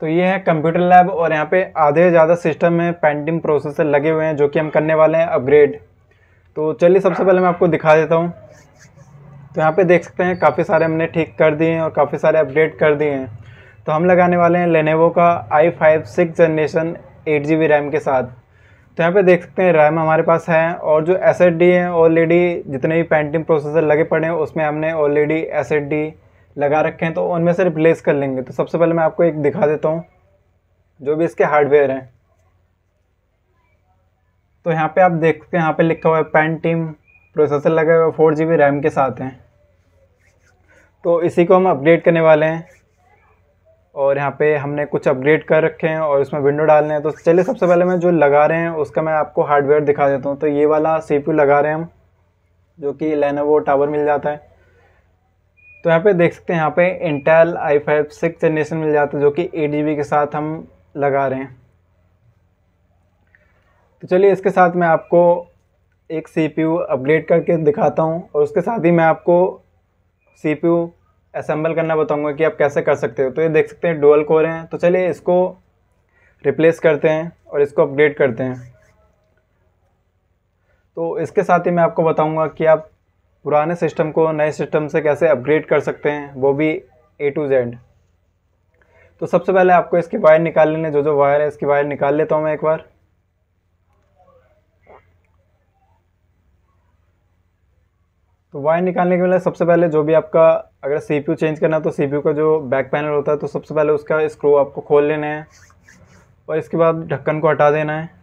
तो ये है कंप्यूटर लैब और यहाँ पे आधे ज़्यादा सिस्टम में पेंटिंग प्रोसेसर लगे हुए हैं जो कि हम करने वाले हैं अपग्रेड तो चलिए सबसे पहले मैं आपको दिखा देता हूँ तो यहाँ पे देख सकते हैं काफ़ी सारे हमने ठीक कर दिए हैं और काफ़ी सारे अपग्रेड कर दिए हैं तो हम लगाने वाले हैं लेनेवो का I five six generation eight G B RAM के साथ तो यहाँ पे देख सकते हैं रैम हमारे पास है और जो एस एस डी है ऑलरेडी जितने भी पेंटिंग प्रोसेसर लगे पड़े हैं उसमें हमने ऑलरेडी एस एस डी लगा रखे हैं तो उनमें से रिप्लेस कर लेंगे तो सबसे पहले मैं आपको एक दिखा देता हूँ जो भी इसके हार्डवेयर हैं तो यहाँ पे आप देखते हैं यहाँ पे लिखा हुआ है पेन टीम प्रोसेसर लगा हुआ फोर जी बी रैम के साथ हैं तो इसी को हम अपग्रेड करने वाले हैं और यहाँ पे हमने कुछ अपग्रेड कर रखे हैं और इसमें विंडो डालने हैं तो चलिए सबसे पहले मैं जो लगा रहे हैं उसका मैं आपको हार्डवेयर दिखा देता हूँ तो ये वाला सी लगा रहे हैं हम जो कि लेनोवो टावर मिल जाता है तो यहाँ पे देख सकते हैं यहाँ पे Intel I five six generation मिल जाता है जो कि एट जी के साथ हम लगा रहे हैं तो चलिए इसके साथ मैं आपको एक सी अपग्रेड करके दिखाता हूँ और उसके साथ ही मैं आपको सी पी असेंबल करना बताऊँगा कि आप कैसे कर सकते हो तो ये देख सकते हैं डोअल कोर हैं तो चलिए इसको रिप्लेस करते हैं और इसको अपग्रेड करते हैं तो इसके साथ ही मैं आपको बताऊँगा कि आप पुराने सिस्टम को नए सिस्टम से कैसे अपग्रेड कर सकते हैं वो भी ए टू जेड तो सबसे पहले आपको इसकी वायर निकाल लेने जो जो वायर है इसकी वायर निकाल लेता हूँ मैं एक बार तो वायर निकालने के लिए सबसे पहले जो भी आपका अगर सी चेंज करना तो सी का जो बैक पैनल होता है तो सबसे पहले उसका स्क्रू आपको खोल लेना है और इसके बाद ढक्कन को हटा देना है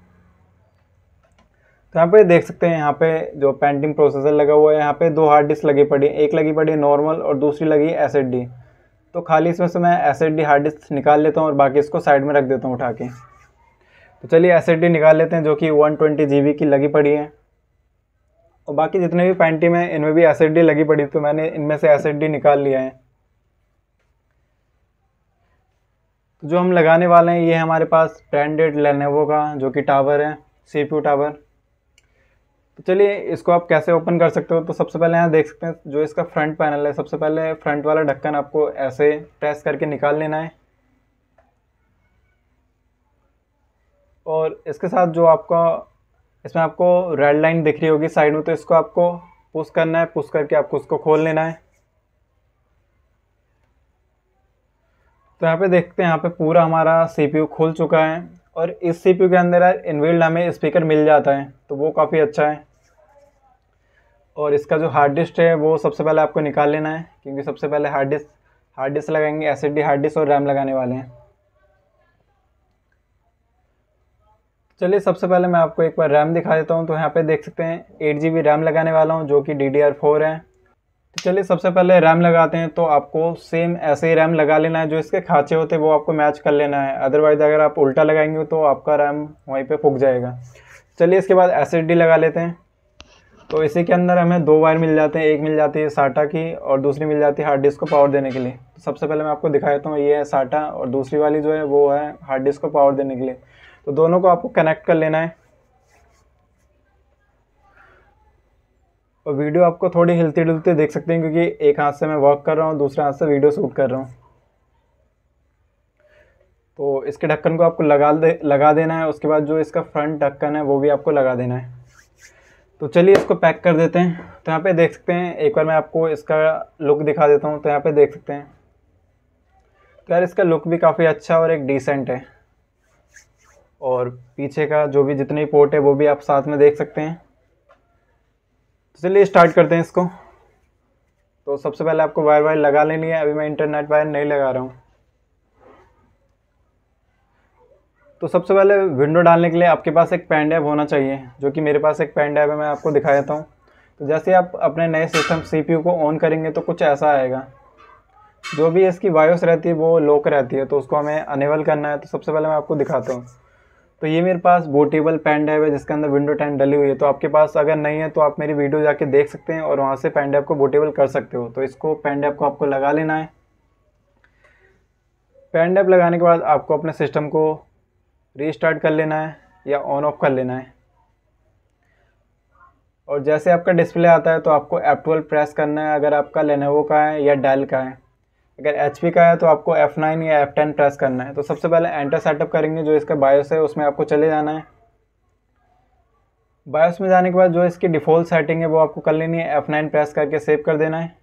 तो यहाँ पे देख सकते हैं यहाँ पे जो पेंटिंग प्रोसेसर लगा हुआ है यहाँ पे दो हार्ड डिस्क लगी पड़ी एक लगी पड़ी है नॉर्मल और दूसरी लगी है एस तो खाली इसमें से मैं एस हार्ड डिस्क निकाल लेता हूँ और बाकी इसको साइड में रख देता हूँ उठा के तो चलिए एस निकाल लेते हैं जो कि वन ट्वेंटी की लगी पड़ी है और बाकी जितने भी पेंटिंग हैं इनमें भी एस लगी पड़ी तो मैंने इनमें से एस निकाल लिया है तो जो हम लगाने वाले हैं ये हमारे पास ब्रांडेड लेनेवो का जो कि टावर है सी टावर तो चलिए इसको आप कैसे ओपन कर सकते हो तो सबसे पहले यहाँ देख सकते हैं जो इसका फ्रंट पैनल है सबसे पहले फ्रंट वाला ढक्कन आपको ऐसे प्रेस करके निकाल लेना है और इसके साथ जो आपका इसमें आपको रेड लाइन दिख रही होगी साइड में तो इसको आपको पुश करना है पुश करके आपको उसको खोल लेना है तो यहाँ पे देखते हैं यहाँ पे पूरा हमारा सीपीयू खुल चुका है और इस सी के अंदर इनबिल्ड हमें स्पीकर मिल जाता है तो वो काफ़ी अच्छा है और इसका जो हार्ड डिस्क है वो सबसे पहले आपको निकाल लेना है क्योंकि सबसे पहले हार्ड डिस्क हार्ड डिस्क लगाएंगे एस हार्ड डिस्क और रैम लगाने वाले हैं चलिए सबसे पहले मैं आपको एक बार रैम दिखा देता हूँ तो यहाँ पे देख सकते हैं एट जी बी रैम लगाने वाला हूँ जो कि डी डी आर फोर है तो चलिए सबसे पहले रैम लगाते हैं तो आपको सेम ऐसे ही रैम लगा लेना है जो इसके खाँचे होते हैं वो आपको मैच कर लेना है अदरवाइज़ अगर आप उल्टा लगाएंगे तो आपका रैम वहीं पर फूक जाएगा चलिए इसके बाद एस लगा लेते हैं तो इसी के अंदर हमें दो वायर मिल जाते हैं एक मिल जाती है साटा की और दूसरी मिल जाती है हार्ड डिस्क को पावर देने के लिए तो सबसे पहले मैं आपको दिखा देता हूँ ये है साटा और दूसरी वाली जो है वो है हार्ड डिस्क को पावर देने के लिए तो दोनों को आपको कनेक्ट कर लेना है और वीडियो आपको थोड़ी हिलते डुलते देख सकते हैं क्योंकि एक हाथ से मैं वर्क कर रहा हूँ दूसरे हाथ से वीडियो शूट कर रहा हूँ तो इसके ढक्कन को आपको लगा दे लगा देना है उसके बाद जो इसका फ्रंट ढक्कन है वो भी आपको लगा देना है तो चलिए इसको पैक कर देते हैं तो यहाँ पे देख सकते हैं एक बार मैं आपको इसका लुक दिखा देता हूँ तो यहाँ पे देख सकते हैं तो यार इसका लुक भी काफ़ी अच्छा और एक डिसेंट है और पीछे का जो भी जितने पोर्ट है वो भी आप साथ में देख सकते हैं तो चलिए स्टार्ट करते हैं इसको तो सबसे पहले आपको वायर वायर लगा लेनी है अभी मैं इंटरनेट वायर नहीं लगा रहा हूँ तो सबसे पहले विंडो डालने के लिए आपके पास एक पेन डैब होना चाहिए जो कि मेरे पास एक पेन डैब है मैं आपको दिखा देता हूँ तो जैसे आप अपने नए सिस्टम सीपीयू को ऑन करेंगे तो कुछ ऐसा आएगा जो भी इसकी वायोस रहती है वो लोक रहती है तो उसको हमें अनेबल करना है तो सबसे पहले मैं आपको दिखाता हूँ तो ये मेरे पास बोटेबल पेन ड्राइव है जिसके अंदर विंडो टेन डली हुई है तो आपके पास अगर नहीं है तो आप मेरी वीडियो जाके देख सकते हैं और वहाँ से पेन ड्राइव को बोटेबल कर सकते हो तो इसको पेन ड्राइव को आपको लगा लेना है पेन ड्राइव लगाने के बाद आपको अपने सिस्टम को रीस्टार्ट कर लेना है या ऑन ऑफ कर लेना है और जैसे आपका डिस्प्ले आता है तो आपको एप ट्वेल्व प्रेस करना है अगर आपका लेनोवो का है या डेल का है अगर एच का है तो आपको एफ़ नाइन या एफ़ टेन प्रेस करना है तो सबसे पहले एंटर सेटअप करेंगे जो इसका बायोस है उसमें आपको चले जाना है बायोस में जाने के बाद जो इसकी डिफ़ॉल्ट सेटिंग है वो आपको कर लेनी है एफ़ नाइन प्रेस करके सेव कर देना है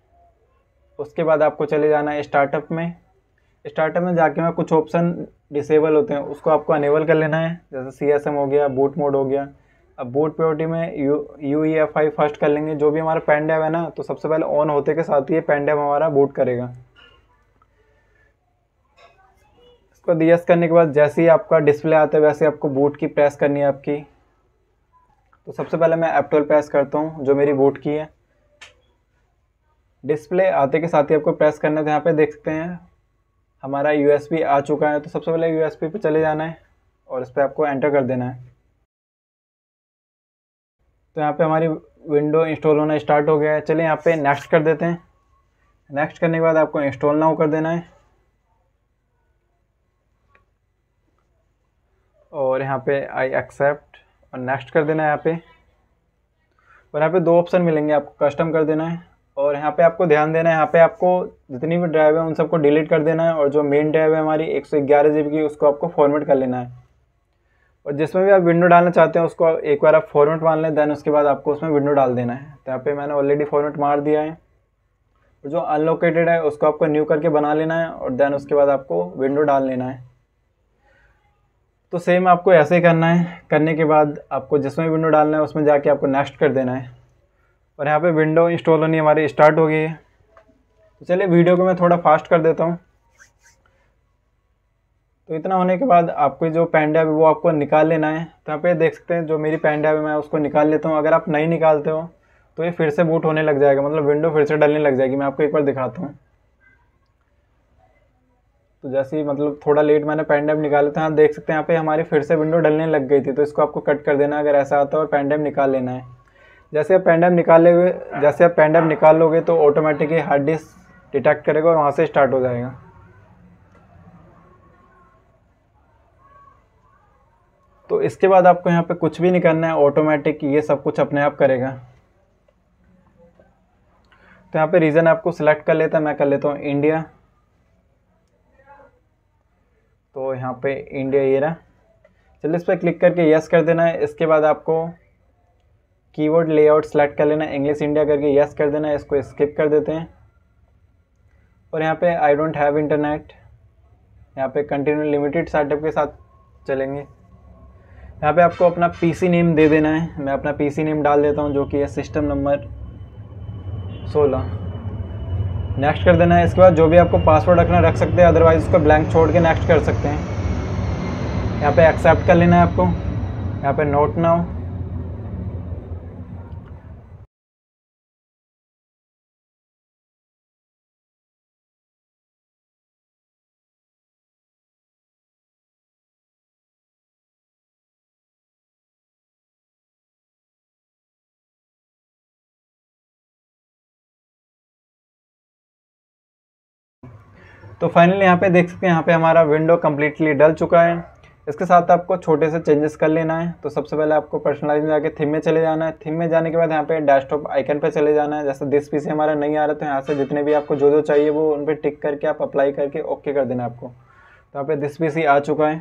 उसके बाद आपको चले जाना है स्टार्टअप में स्टार्टअप में जाके में कुछ ऑप्शन डिसेबल होते हैं उसको आपको अनेबल कर लेना है जैसे सी एस एम हो गया बूट मोड हो गया अब बूट प्योरिटी में U U E F I first कर लेंगे जो भी हमारा पेन है ना तो सबसे पहले ऑन होते के साथ ही पेन हमारा बूट करेगा इसको डीएस करने के बाद जैसे ही आपका डिस्प्ले आता है वैसे आपको बूट की प्रेस करनी है आपकी तो सबसे पहले मैं एप ट्वेल्व प्रेस करता हूँ जो मेरी बूट की है डिस्प्ले आते के साथ ही आपको प्रेस करना है तो यहाँ पर देख सकते हैं हमारा यू आ चुका है तो सबसे पहले यू एस चले जाना है और इस पर आपको एंटर कर देना है तो यहाँ पे हमारी विंडो इंस्टॉल होना स्टार्ट हो गया है चलिए यहाँ पे नेक्स्ट कर देते हैं नेक्स्ट करने के बाद आपको इंस्टॉल ना हो कर देना है यहाँ पे आई एक्सेप्ट और नेक्स्ट कर देना है यहाँ पे और यहाँ पे दो ऑप्शन मिलेंगे आपको कस्टम कर देना है और यहाँ पे आपको ध्यान देना है यहाँ पे आपको जितनी भी ड्राइव है उन सबको डिलीट कर देना है और जो मेन ड्राइव है हमारी एक सौ ग्यारह जी बी की उसको आपको फॉर्मेट कर लेना है और जिसमें भी आप विंडो डालना चाहते हैं उसको एक बार आप फॉर्मेट मान लें देन उसके बाद आपको उसमें विंडो डाल देना है तो यहाँ पे मैंने ऑलरेडी फॉर्मेट मार दिया है और जो अनलोकेटेड है उसको आपको न्यू करके बना लेना है और देन उसके बाद आपको विंडो डाल लेना है तो सेम आपको ऐसे ही करना है करने के बाद आपको जिसमें विंडो डालना है उसमें जाके आपको नेक्स्ट कर देना है और यहाँ पे विंडो इंस्टॉल होनी हमारी स्टार्ट हो गई है तो चलिए वीडियो को मैं थोड़ा फास्ट कर देता हूँ तो इतना होने के बाद आपकी जो पैन ड्राइव है वो आपको निकाल लेना है तो यहाँ पे देख सकते हैं जो मेरी पैन ड्राइव है मैं उसको निकाल लेता हूँ अगर आप नहीं निकालते हो तो ये फिर से बूट होने लग जाएगा मतलब विंडो फिर से डलने लग जाएगी मैं आपको एक बार दिखाता हूँ तो जैसे ही मतलब थोड़ा लेट मैंने पैंडेम निकाले था आप देख सकते हैं यहाँ पे हमारी फिर से विंडो डलने लग गई थी तो इसको आपको कट कर देना अगर ऐसा आता है और पैंडेम निकाल लेना है जैसे आप पैंडेम निकाले हुए जैसे आप पैंडेम निकाल लोगे तो ऑटोमेटिकली हार्ड डिस्क डिटेक्ट करेगा और वहाँ से स्टार्ट हो जाएगा तो इसके बाद आपको यहाँ पर कुछ भी नहीं करना है ऑटोमेटिक ये सब कुछ अपने आप करेगा तो यहाँ पे रीज़न आपको सिलेक्ट कर लेता मैं कर लेता हूँ इंडिया तो यहाँ पे इंडिया ये रहा चलिए इस पर क्लिक करके यस कर देना है इसके बाद आपको कीवर्ड लेआउट सेलेक्ट कर लेना है इंग्लिश इंडिया करके यस कर देना है इसको स्किप कर देते हैं और यहाँ पे आई डोंट हैव इंटरनेट यहाँ पे कंटिन्यू लिमिटेड सेटअप के साथ चलेंगे यहाँ पे आपको अपना पीसी नेम दे देना है मैं अपना पीसी नेम डाल देता हूँ जो कि है सिस्टम नंबर सोलह नेक्स्ट कर देना है इसके बाद जो भी आपको पासवर्ड रखना रख सकते हैं अदरवाइज़ उसको ब्लैंक छोड़ के नेक्स्ट कर सकते हैं यहाँ पे एक्सेप्ट कर लेना है आपको यहाँ पे नोट ना हो तो फाइनली यहाँ पे देख सकते हैं यहाँ पे हमारा विंडो कम्प्लीटली डल चुका है इसके साथ आपको छोटे से चेंजेस कर लेना है तो सबसे पहले आपको पर्सनलाइज में जाके थीम में चले जाना है थीम में जाने के बाद यहाँ पे डेस्कटॉप आइकन पे चले जाना है जैसे दिस पीसी हमारा नहीं आ रहा तो यहाँ से जितने भी आपको जो जो चाहिए वो उन पर टिक करके आप अप्लाई करके ओके कर देना आपको तो यहाँ पे दिस पीसी आ चुका है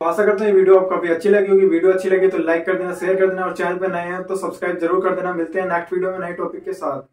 तो आशा करते हैं वीडियो आपको काफी अच्छी लगी होगी वीडियो अच्छी लगी तो लाइक कर देना शेयर कर देना और चैनल पर नए हैं तो सब्सक्राइब जरूर कर देना मिलते हैं नेक्स्ट वीडियो में नए टॉपिक के साथ